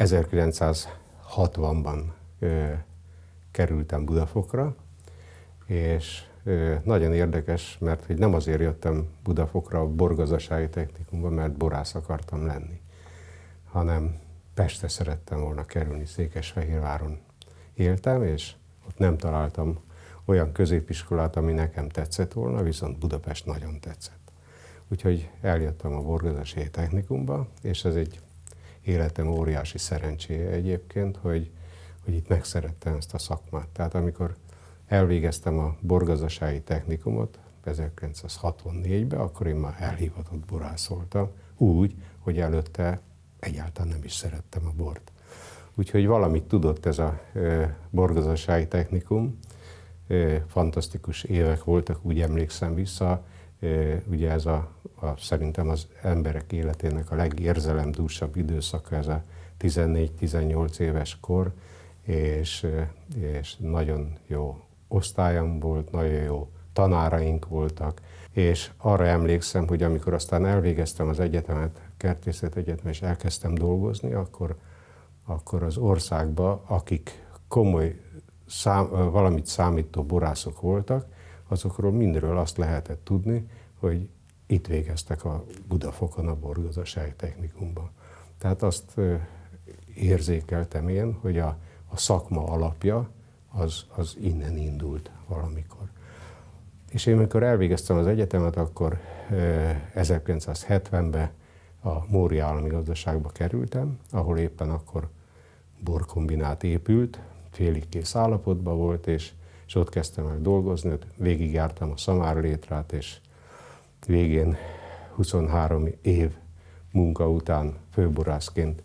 1960-ban kerültem Budafokra, és nagyon érdekes, mert hogy nem azért jöttem Budafokra a borgazdasági technikumban, mert borász akartam lenni, hanem Pestre szerettem volna kerülni, Székesfehérváron éltem, és ott nem találtam olyan középiskolát, ami nekem tetszett volna, viszont Budapest nagyon tetszett. Úgyhogy eljöttem a borgazdasági technikumba, és ez egy életem óriási szerencséje egyébként, hogy, hogy itt megszerettem ezt a szakmát. Tehát amikor elvégeztem a borgazdasági technikumot 1964-ben, akkor én már elhivatott borász voltam, úgy, hogy előtte egyáltalán nem is szerettem a bort. Úgyhogy valamit tudott ez a e, borgazdasági technikum, e, fantasztikus évek voltak, úgy emlékszem vissza, e, ugye ez a a, szerintem az emberek életének a legérzelemdúsabb időszaka ez a 14-18 éves kor, és, és nagyon jó osztályom volt, nagyon jó tanáraink voltak, és arra emlékszem, hogy amikor aztán elvégeztem az egyetemet, Kertészet egyetemet, és elkezdtem dolgozni, akkor, akkor az országba, akik komoly, szám, valamit számító borászok voltak, azokról mindről azt lehetett tudni, hogy itt végeztek a Budafokon, a Borgazdasági technikumban. Tehát azt érzékeltem én, hogy a, a szakma alapja az, az innen indult valamikor. És én, amikor elvégeztem az egyetemet, akkor 1970-ben a Móri Állami Gazdaságba kerültem, ahol éppen akkor borkombinát épült, félig kész állapotban volt, és, és ott kezdtem el dolgozni, ott végigjártam a szamárlétrát, és végén 23 év munka után főborászként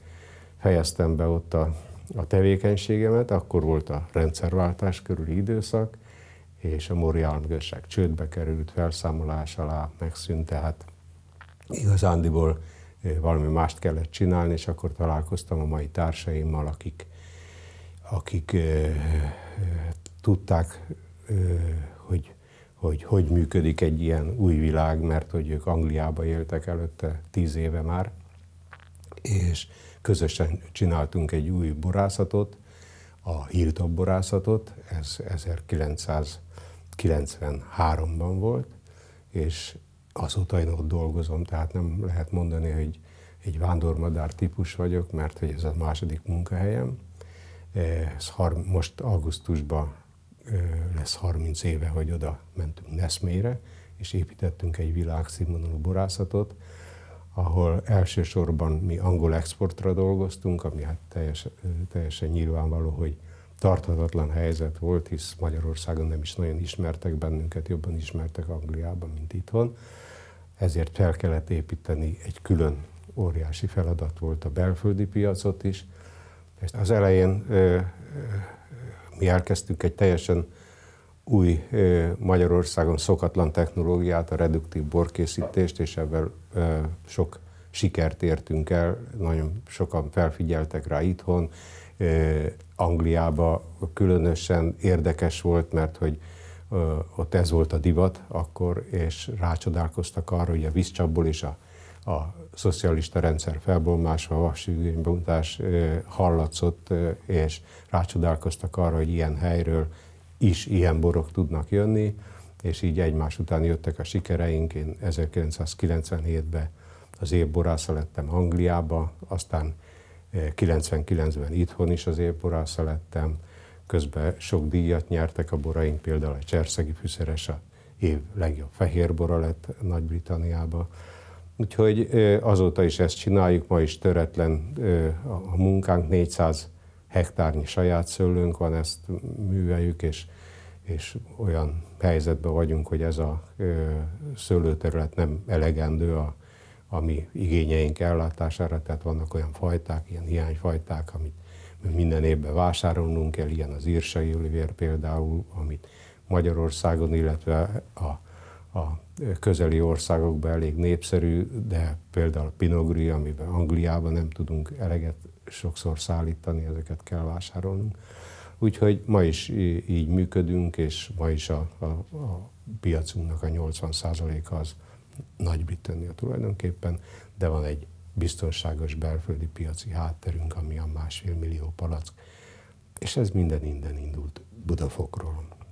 helyeztem be ott a, a tevékenységemet, akkor volt a rendszerváltás körüli időszak, és a Morial Mögösség csődbe került, felszámolás alá megszűnt, tehát igazándiból valami mást kellett csinálni, és akkor találkoztam a mai társaimmal, akik, akik e, e, tudták, e, hogy hogy hogy működik egy ilyen új világ, mert hogy ők Angliába éltek előtte tíz éve már, és közösen csináltunk egy új borászatot, a Hilltop borászatot, ez 1993-ban volt, és azóta én ott dolgozom, tehát nem lehet mondani, hogy egy vándormadár típus vagyok, mert hogy ez a második munkahelyem. Ez most augusztusban lesz 30 éve, hogy oda mentünk Neszmére, és építettünk egy világszínvonalú borászatot, ahol elsősorban mi angol exportra dolgoztunk, ami hát teljes, teljesen nyilvánvaló, hogy tarthatatlan helyzet volt, hisz Magyarországon nem is nagyon ismertek bennünket, jobban ismertek Angliában, mint itthon. Ezért fel kellett építeni egy külön óriási feladat volt a belföldi piacot is. Ezt az elején ö, ö, mi elkezdtük egy teljesen új Magyarországon szokatlan technológiát, a reduktív borkészítést, és ebben sok sikert értünk el, nagyon sokan felfigyeltek rá itthon, Angliába különösen érdekes volt, mert hogy ott ez volt a divat akkor, és rácsodálkoztak arra, hogy a vízcsapból és a a szocialista rendszer felbomlása, a vasügybuntás hallatszott, és rácsodálkoztak arra, hogy ilyen helyről is ilyen borok tudnak jönni, és így egymás után jöttek a sikereink. Én 1997-ben az év borásza lettem Angliába, aztán 99-ben itthon is az év borásza lettem, közben sok díjat nyertek a boraink, például a Cserszegi Fűszeres a év legjobb fehérbora lett nagy britanniában Úgyhogy azóta is ezt csináljuk, ma is töretlen a munkánk, 400 hektárnyi saját szőlőnk van, ezt műveljük, és, és olyan helyzetben vagyunk, hogy ez a szőlőterület nem elegendő a, a mi igényeink ellátására, tehát vannak olyan fajták, ilyen hiányfajták, amit minden évben vásárolnunk kell, ilyen az írsai olivér például, amit Magyarországon, illetve a a közeli országokban elég népszerű, de például a Pinogri, amiben Angliában nem tudunk eleget sokszor szállítani, ezeket kell vásárolnunk. Úgyhogy ma is így működünk, és ma is a, a, a piacunknak a 80%-a az Nagy-Britannia tulajdonképpen, de van egy biztonságos belföldi piaci hátterünk, ami a másfél millió palack. És ez minden innen indult Budafokról.